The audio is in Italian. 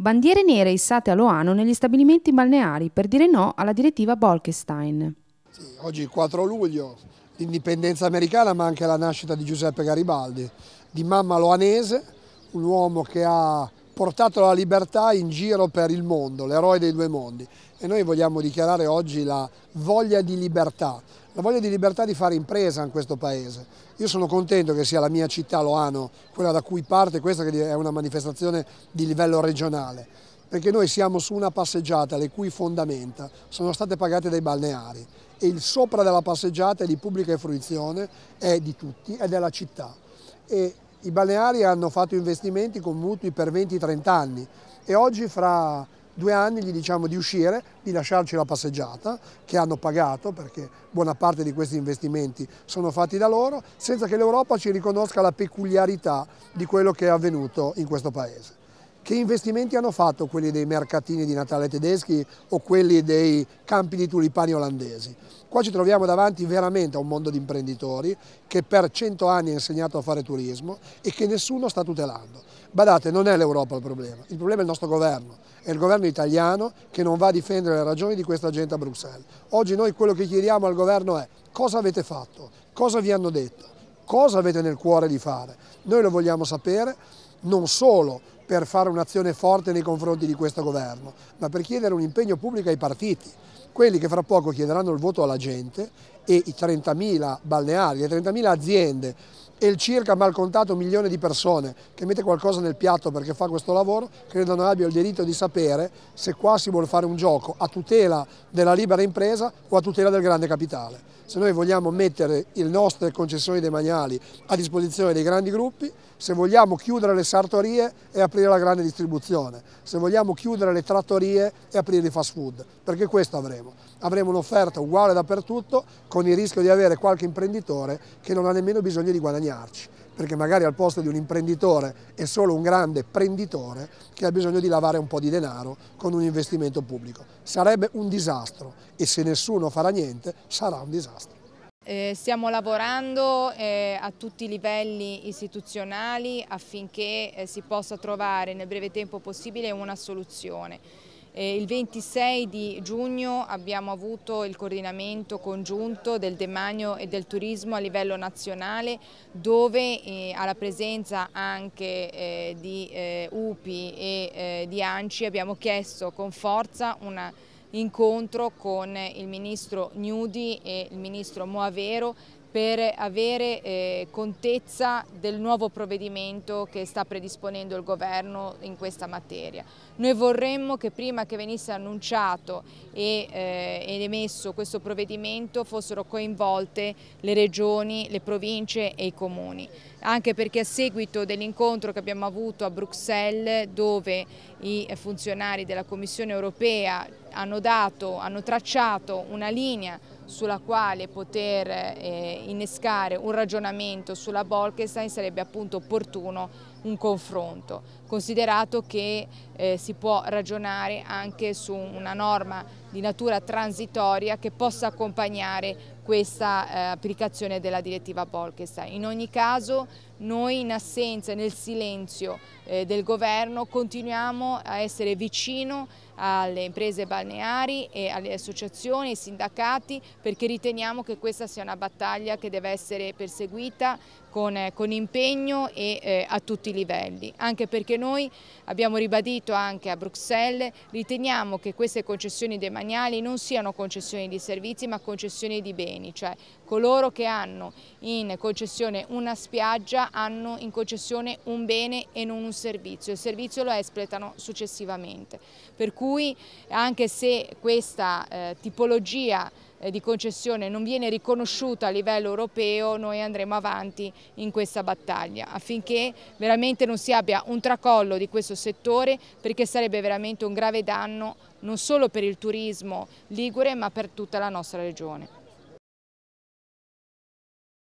Bandiere nere issate a Loano negli stabilimenti balneari per dire no alla direttiva Bolkestein. Sì, oggi 4 luglio, l'indipendenza americana ma anche la nascita di Giuseppe Garibaldi, di mamma loanese, un uomo che ha portato la libertà in giro per il mondo, l'eroe dei due mondi. E noi vogliamo dichiarare oggi la voglia di libertà, la voglia di libertà di fare impresa in questo paese. Io sono contento che sia la mia città, Loano, quella da cui parte questa che è una manifestazione di livello regionale, perché noi siamo su una passeggiata le cui fondamenta sono state pagate dai balneari e il sopra della passeggiata è di pubblica fruizione, è di tutti, è della città. E i balneari hanno fatto investimenti con mutui per 20-30 anni e oggi fra due anni gli diciamo di uscire, di lasciarci la passeggiata, che hanno pagato perché buona parte di questi investimenti sono fatti da loro, senza che l'Europa ci riconosca la peculiarità di quello che è avvenuto in questo Paese. Che investimenti hanno fatto quelli dei mercatini di Natale tedeschi o quelli dei campi di tulipani olandesi? Qua ci troviamo davanti veramente a un mondo di imprenditori che per cento anni ha insegnato a fare turismo e che nessuno sta tutelando. Badate, non è l'Europa il problema, il problema è il nostro governo, è il governo italiano che non va a difendere le ragioni di questa gente a Bruxelles. Oggi noi quello che chiediamo al governo è cosa avete fatto, cosa vi hanno detto, cosa avete nel cuore di fare. Noi lo vogliamo sapere non solo per fare un'azione forte nei confronti di questo governo, ma per chiedere un impegno pubblico ai partiti, quelli che fra poco chiederanno il voto alla gente e i 30.000 balneari, le 30.000 aziende e il circa malcontato milione di persone che mette qualcosa nel piatto perché fa questo lavoro, credo non abbia il diritto di sapere se qua si vuole fare un gioco a tutela della libera impresa o a tutela del grande capitale. Se noi vogliamo mettere le nostre concessioni demaniali a disposizione dei grandi gruppi, se vogliamo chiudere le sartorie e aprire la grande distribuzione, se vogliamo chiudere le trattorie e aprire i fast food, perché questo avremo avremo un'offerta uguale dappertutto con il rischio di avere qualche imprenditore che non ha nemmeno bisogno di guadagnarci perché magari al posto di un imprenditore è solo un grande prenditore che ha bisogno di lavare un po' di denaro con un investimento pubblico. Sarebbe un disastro e se nessuno farà niente sarà un disastro. Eh, stiamo lavorando eh, a tutti i livelli istituzionali affinché eh, si possa trovare nel breve tempo possibile una soluzione. Eh, il 26 di giugno abbiamo avuto il coordinamento congiunto del demanio e del turismo a livello nazionale dove eh, alla presenza anche eh, di eh, UPI e eh, di ANCI abbiamo chiesto con forza un incontro con il ministro Gnudi e il ministro Moavero per avere eh, contezza del nuovo provvedimento che sta predisponendo il governo in questa materia. Noi vorremmo che prima che venisse annunciato e eh, ed emesso questo provvedimento fossero coinvolte le regioni, le province e i comuni anche perché a seguito dell'incontro che abbiamo avuto a Bruxelles dove i funzionari della Commissione europea hanno, dato, hanno tracciato una linea sulla quale poter eh, innescare un ragionamento sulla Bolkestein sarebbe appunto opportuno un confronto, considerato che eh, si può ragionare anche su una norma di natura transitoria che possa accompagnare questa eh, applicazione della direttiva Bolkestein. In ogni caso noi in assenza, nel silenzio eh, del governo, continuiamo a essere vicino alle imprese balneari e alle associazioni, ai sindacati, perché riteniamo che questa sia una battaglia che deve essere perseguita con, eh, con impegno e eh, a tutti i livelli, anche perché noi abbiamo ribadito anche a Bruxelles, riteniamo che queste concessioni demaniali non siano concessioni di servizi ma concessioni di beni, cioè coloro che hanno in concessione una spiaggia hanno in concessione un bene e non un servizio, il servizio lo espletano successivamente. Per cui anche se questa eh, tipologia eh, di concessione non viene riconosciuta a livello europeo, noi andremo avanti in questa battaglia affinché veramente non si abbia un tracollo di questo settore perché sarebbe veramente un grave danno non solo per il turismo ligure ma per tutta la nostra regione.